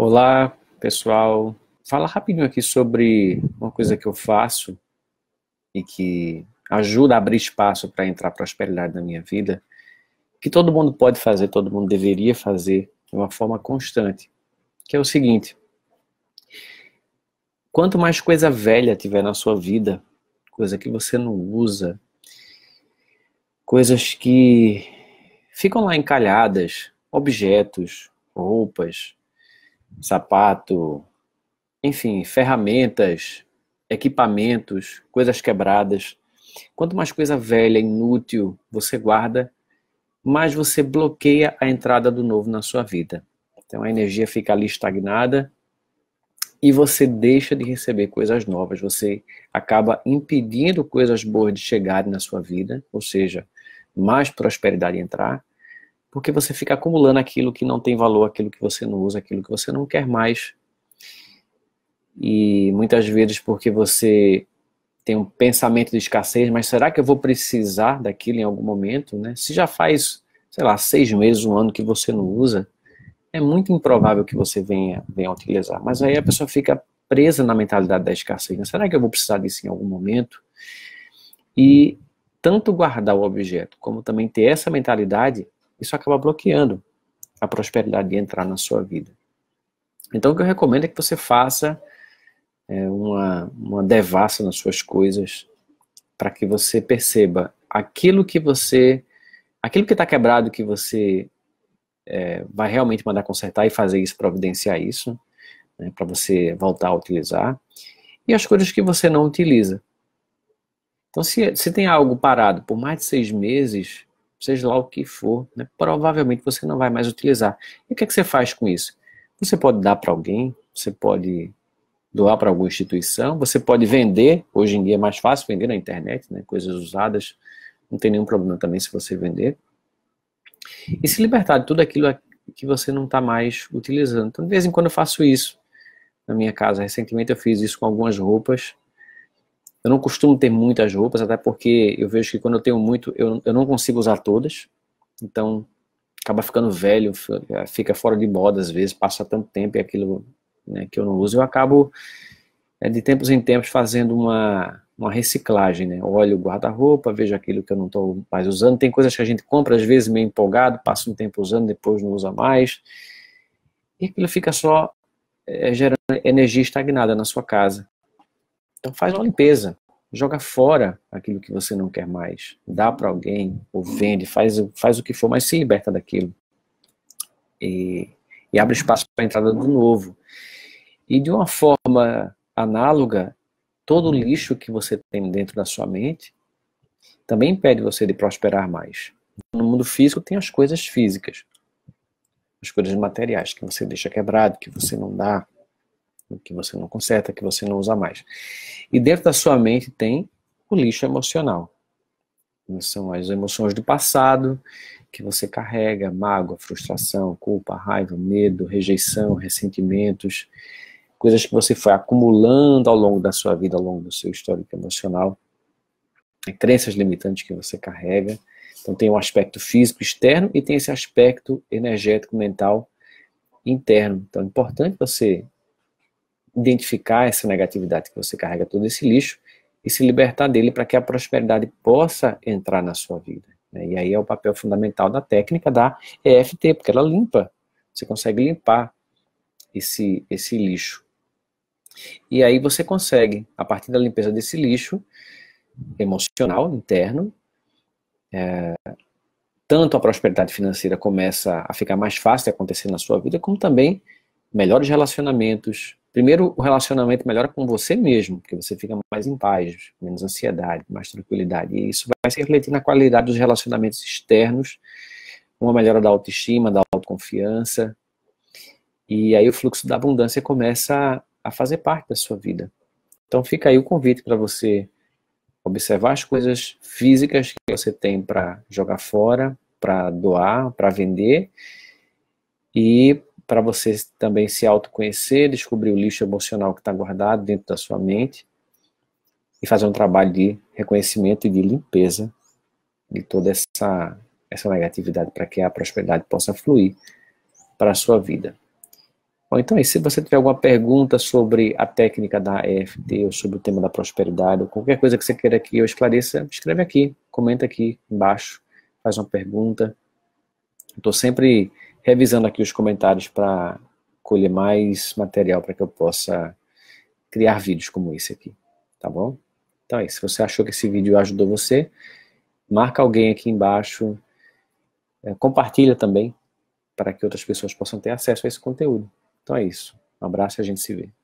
Olá, pessoal. Fala rapidinho aqui sobre uma coisa que eu faço e que ajuda a abrir espaço para entrar prosperidade na minha vida, que todo mundo pode fazer, todo mundo deveria fazer de uma forma constante, que é o seguinte: quanto mais coisa velha tiver na sua vida, coisa que você não usa, coisas que ficam lá encalhadas, objetos, roupas, sapato, enfim, ferramentas, equipamentos, coisas quebradas. Quanto mais coisa velha, inútil você guarda, mais você bloqueia a entrada do novo na sua vida. Então a energia fica ali estagnada e você deixa de receber coisas novas, você acaba impedindo coisas boas de chegarem na sua vida, ou seja, mais prosperidade entrar, porque você fica acumulando aquilo que não tem valor, aquilo que você não usa, aquilo que você não quer mais. E muitas vezes porque você tem um pensamento de escassez, mas será que eu vou precisar daquilo em algum momento, né? Se já faz, sei lá, seis meses, um ano que você não usa, é muito improvável que você venha, venha utilizar. Mas aí a pessoa fica presa na mentalidade da escassez. Né? Será que eu vou precisar disso em algum momento? E tanto guardar o objeto, como também ter essa mentalidade, isso acaba bloqueando a prosperidade de entrar na sua vida. Então, o que eu recomendo é que você faça é, uma, uma devassa nas suas coisas, para que você perceba aquilo que você. aquilo que está quebrado que você é, vai realmente mandar consertar e fazer isso, providenciar isso, né, para você voltar a utilizar, e as coisas que você não utiliza. Então, se, se tem algo parado por mais de seis meses, seja lá o que for, né? provavelmente você não vai mais utilizar. E o que, é que você faz com isso? Você pode dar para alguém, você pode doar para alguma instituição, você pode vender, hoje em dia é mais fácil vender na internet, né? coisas usadas, não tem nenhum problema também se você vender. E se libertar de tudo aquilo que você não está mais utilizando. Então, de vez em quando eu faço isso na minha casa. Recentemente eu fiz isso com algumas roupas eu não costumo ter muitas roupas, até porque eu vejo que quando eu tenho muito, eu, eu não consigo usar todas. Então, acaba ficando velho, fica fora de moda às vezes, passa tanto tempo e aquilo né, que eu não uso. Eu acabo, é, de tempos em tempos, fazendo uma, uma reciclagem, né? Olho o guarda-roupa, vejo aquilo que eu não estou mais usando. Tem coisas que a gente compra, às vezes, meio empolgado, passa um tempo usando, depois não usa mais. E aquilo fica só é, gerando energia estagnada na sua casa. Então faz uma limpeza, joga fora aquilo que você não quer mais, dá para alguém, ou vende, faz, faz o que for, mas se liberta daquilo. E, e abre espaço para a entrada do novo. E de uma forma análoga, todo o lixo que você tem dentro da sua mente também impede você de prosperar mais. No mundo físico tem as coisas físicas, as coisas materiais que você deixa quebrado, que você não dá, que você não conserta, que você não usa mais. E dentro da sua mente tem o lixo emocional. São as emoções do passado que você carrega, mágoa, frustração, culpa, raiva, medo, rejeição, ressentimentos, coisas que você foi acumulando ao longo da sua vida, ao longo do seu histórico emocional, crenças limitantes que você carrega. Então tem o um aspecto físico externo e tem esse aspecto energético mental interno. Então é importante você identificar essa negatividade que você carrega, todo esse lixo, e se libertar dele para que a prosperidade possa entrar na sua vida. Né? E aí é o papel fundamental da técnica da EFT, porque ela limpa, você consegue limpar esse, esse lixo. E aí você consegue, a partir da limpeza desse lixo emocional, interno, é, tanto a prosperidade financeira começa a ficar mais fácil de acontecer na sua vida, como também melhores relacionamentos, Primeiro, o relacionamento melhora com você mesmo, porque você fica mais em paz, menos ansiedade, mais tranquilidade. E isso vai se refletir na qualidade dos relacionamentos externos, uma melhora da autoestima, da autoconfiança. E aí o fluxo da abundância começa a fazer parte da sua vida. Então fica aí o convite para você observar as coisas físicas que você tem para jogar fora, para doar, para vender e para você também se autoconhecer, descobrir o lixo emocional que está guardado dentro da sua mente e fazer um trabalho de reconhecimento e de limpeza de toda essa, essa negatividade para que a prosperidade possa fluir para a sua vida. Bom, então aí, é se você tiver alguma pergunta sobre a técnica da EFT ou sobre o tema da prosperidade ou qualquer coisa que você queira que eu esclareça, escreve aqui, comenta aqui embaixo, faz uma pergunta. Estou sempre revisando aqui os comentários para colher mais material para que eu possa criar vídeos como esse aqui, tá bom? Então é isso. Se você achou que esse vídeo ajudou você, marca alguém aqui embaixo, é, compartilha também para que outras pessoas possam ter acesso a esse conteúdo. Então é isso. Um abraço e a gente se vê.